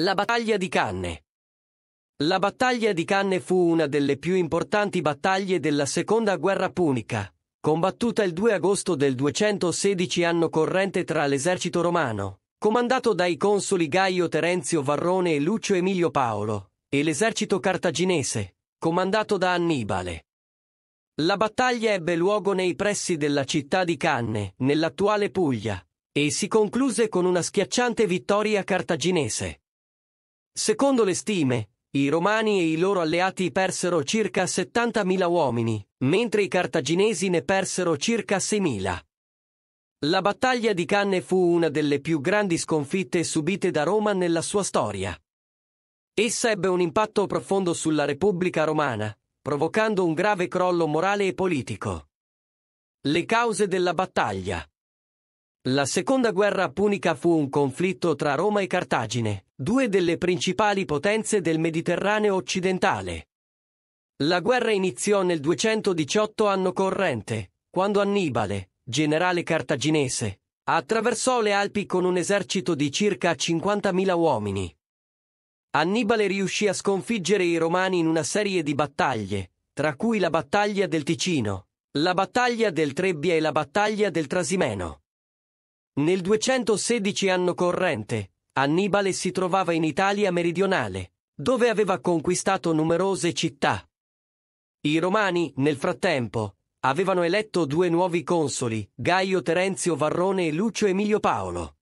La battaglia di Canne. La battaglia di Canne fu una delle più importanti battaglie della seconda guerra punica, combattuta il 2 agosto del 216 anno corrente tra l'esercito romano, comandato dai consoli Gaio Terenzio Varrone e Lucio Emilio Paolo, e l'esercito cartaginese, comandato da Annibale. La battaglia ebbe luogo nei pressi della città di Canne, nell'attuale Puglia, e si concluse con una schiacciante vittoria cartaginese. Secondo le stime, i Romani e i loro alleati persero circa 70.000 uomini, mentre i cartaginesi ne persero circa 6.000. La battaglia di Canne fu una delle più grandi sconfitte subite da Roma nella sua storia. Essa ebbe un impatto profondo sulla Repubblica romana, provocando un grave crollo morale e politico. Le cause della battaglia la seconda guerra punica fu un conflitto tra Roma e Cartagine, due delle principali potenze del Mediterraneo occidentale. La guerra iniziò nel 218 anno corrente, quando Annibale, generale cartaginese, attraversò le Alpi con un esercito di circa 50.000 uomini. Annibale riuscì a sconfiggere i Romani in una serie di battaglie, tra cui la battaglia del Ticino, la battaglia del Trebbia e la battaglia del Trasimeno. Nel 216 anno corrente, Annibale si trovava in Italia meridionale, dove aveva conquistato numerose città. I romani, nel frattempo, avevano eletto due nuovi consoli, Gaio Terenzio Varrone e Lucio Emilio Paolo.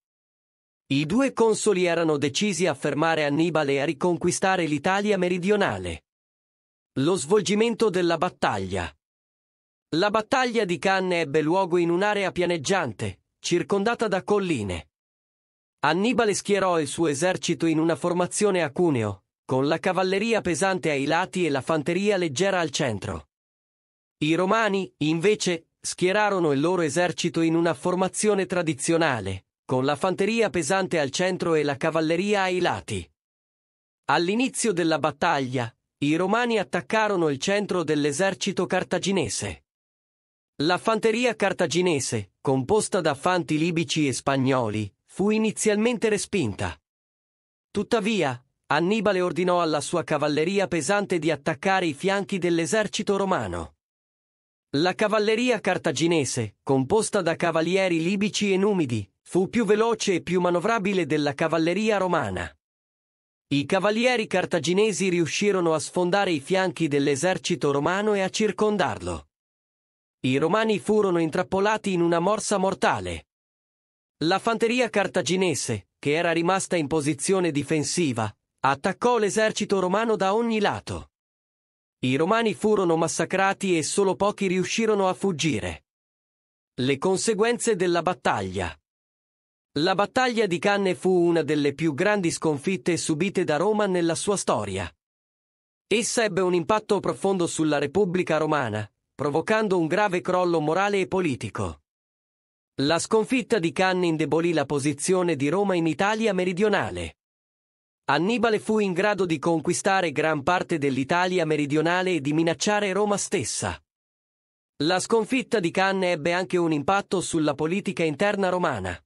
I due consoli erano decisi a fermare Annibale e a riconquistare l'Italia meridionale. Lo svolgimento della battaglia. La battaglia di Canne ebbe luogo in un'area pianeggiante, circondata da colline. Annibale schierò il suo esercito in una formazione a cuneo, con la cavalleria pesante ai lati e la fanteria leggera al centro. I romani, invece, schierarono il loro esercito in una formazione tradizionale, con la fanteria pesante al centro e la cavalleria ai lati. All'inizio della battaglia, i romani attaccarono il centro dell'esercito cartaginese. La fanteria cartaginese, composta da fanti libici e spagnoli, fu inizialmente respinta. Tuttavia, Annibale ordinò alla sua cavalleria pesante di attaccare i fianchi dell'esercito romano. La cavalleria cartaginese, composta da cavalieri libici e numidi, fu più veloce e più manovrabile della cavalleria romana. I cavalieri cartaginesi riuscirono a sfondare i fianchi dell'esercito romano e a circondarlo. I romani furono intrappolati in una morsa mortale. La fanteria cartaginese, che era rimasta in posizione difensiva, attaccò l'esercito romano da ogni lato. I romani furono massacrati e solo pochi riuscirono a fuggire. Le conseguenze della battaglia La battaglia di Canne fu una delle più grandi sconfitte subite da Roma nella sua storia. Essa ebbe un impatto profondo sulla Repubblica romana, provocando un grave crollo morale e politico. La sconfitta di Cannes indebolì la posizione di Roma in Italia meridionale. Annibale fu in grado di conquistare gran parte dell'Italia meridionale e di minacciare Roma stessa. La sconfitta di Cannes ebbe anche un impatto sulla politica interna romana.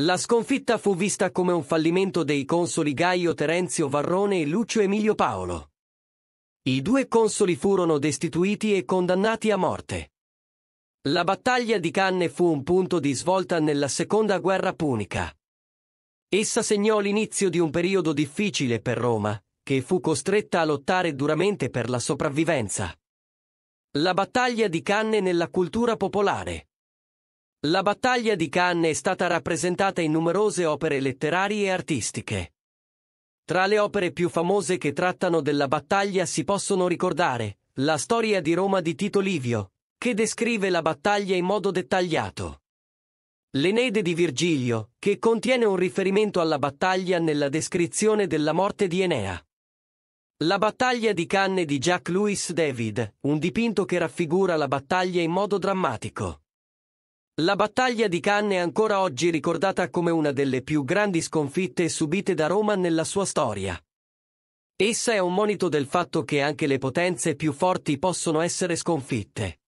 La sconfitta fu vista come un fallimento dei consoli Gaio Terenzio Varrone e Lucio Emilio Paolo. I due consoli furono destituiti e condannati a morte. La battaglia di Canne fu un punto di svolta nella seconda guerra punica. Essa segnò l'inizio di un periodo difficile per Roma, che fu costretta a lottare duramente per la sopravvivenza. La battaglia di Canne nella cultura popolare. La battaglia di Canne è stata rappresentata in numerose opere letterarie e artistiche. Tra le opere più famose che trattano della battaglia si possono ricordare La storia di Roma di Tito Livio, che descrive la battaglia in modo dettagliato. L'Enede di Virgilio, che contiene un riferimento alla battaglia nella descrizione della morte di Enea. La battaglia di Canne di Jacques-Louis David, un dipinto che raffigura la battaglia in modo drammatico. La battaglia di Cannes è ancora oggi ricordata come una delle più grandi sconfitte subite da Roma nella sua storia. Essa è un monito del fatto che anche le potenze più forti possono essere sconfitte.